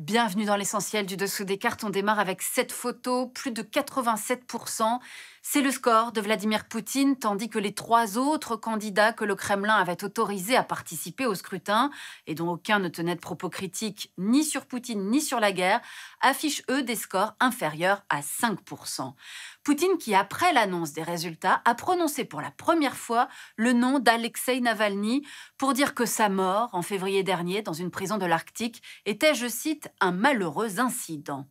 Bienvenue dans l'essentiel du dessous des cartes. On démarre avec cette photo, plus de 87 c'est le score de Vladimir Poutine, tandis que les trois autres candidats que le Kremlin avait autorisés à participer au scrutin, et dont aucun ne tenait de propos critiques ni sur Poutine ni sur la guerre, affichent eux des scores inférieurs à 5%. Poutine qui, après l'annonce des résultats, a prononcé pour la première fois le nom d'Alexei Navalny pour dire que sa mort, en février dernier, dans une prison de l'Arctique, était, je cite, un malheureux incident.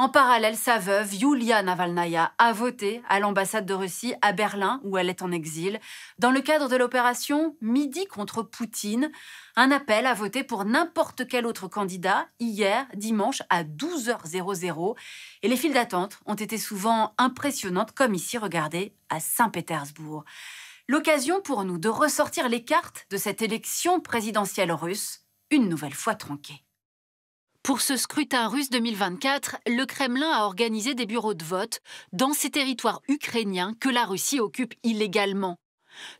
En parallèle, sa veuve, Yulia Navalnaya, a voté à l'ambassade de Russie à Berlin, où elle est en exil, dans le cadre de l'opération Midi contre Poutine, un appel à voter pour n'importe quel autre candidat hier, dimanche, à 12h00. Et les files d'attente ont été souvent impressionnantes, comme ici, regardez, à Saint-Pétersbourg. L'occasion pour nous de ressortir les cartes de cette élection présidentielle russe, une nouvelle fois tronquée. Pour ce scrutin russe 2024, le Kremlin a organisé des bureaux de vote dans ces territoires ukrainiens que la Russie occupe illégalement.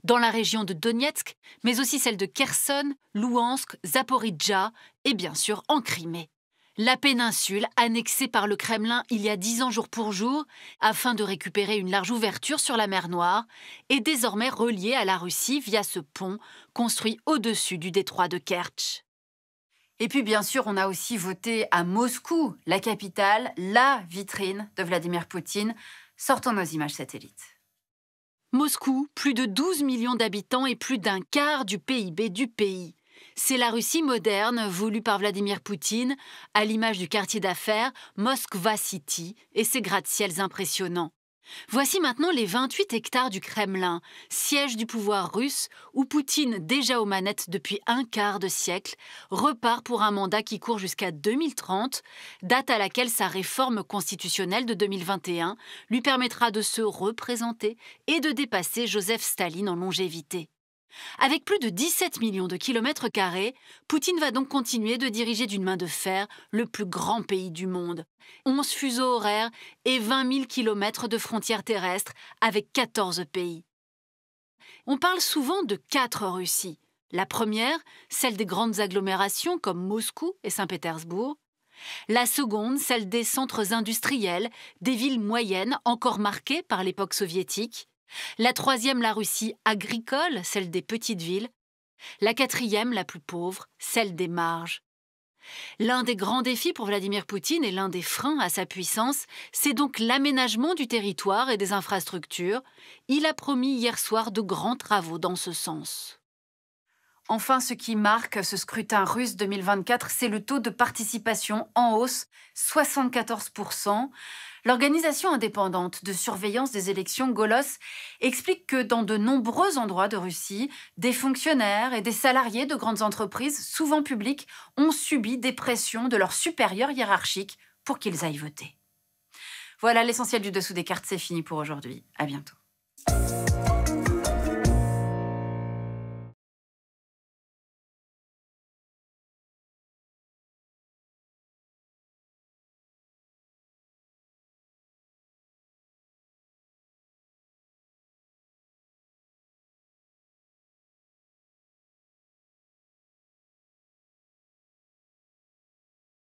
Dans la région de Donetsk, mais aussi celle de Kherson, Louhansk, Zaporizhzhia et bien sûr en Crimée. La péninsule, annexée par le Kremlin il y a dix ans jour pour jour, afin de récupérer une large ouverture sur la mer Noire, est désormais reliée à la Russie via ce pont construit au-dessus du détroit de Kerch. Et puis bien sûr, on a aussi voté à Moscou, la capitale, la vitrine de Vladimir Poutine. Sortons nos images satellites. Moscou, plus de 12 millions d'habitants et plus d'un quart du PIB du pays. C'est la Russie moderne voulue par Vladimir Poutine, à l'image du quartier d'affaires Moskva City et ses gratte-ciels impressionnants. Voici maintenant les 28 hectares du Kremlin, siège du pouvoir russe, où Poutine, déjà aux manettes depuis un quart de siècle, repart pour un mandat qui court jusqu'à 2030, date à laquelle sa réforme constitutionnelle de 2021 lui permettra de se représenter et de dépasser Joseph Staline en longévité. Avec plus de 17 millions de kilomètres carrés, Poutine va donc continuer de diriger d'une main de fer le plus grand pays du monde. 11 fuseaux horaires et 20 000 kilomètres de frontières terrestres avec 14 pays. On parle souvent de quatre Russies. La première, celle des grandes agglomérations comme Moscou et Saint-Pétersbourg. La seconde, celle des centres industriels, des villes moyennes encore marquées par l'époque soviétique. La troisième, la Russie agricole, celle des petites villes. La quatrième, la plus pauvre, celle des marges. L'un des grands défis pour Vladimir Poutine et l'un des freins à sa puissance, c'est donc l'aménagement du territoire et des infrastructures. Il a promis hier soir de grands travaux dans ce sens. Enfin, ce qui marque ce scrutin russe 2024, c'est le taux de participation en hausse, 74%. L'organisation indépendante de surveillance des élections Golos explique que dans de nombreux endroits de Russie, des fonctionnaires et des salariés de grandes entreprises, souvent publiques, ont subi des pressions de leurs supérieurs hiérarchiques pour qu'ils aillent voter. Voilà l'essentiel du dessous des cartes, c'est fini pour aujourd'hui. À bientôt.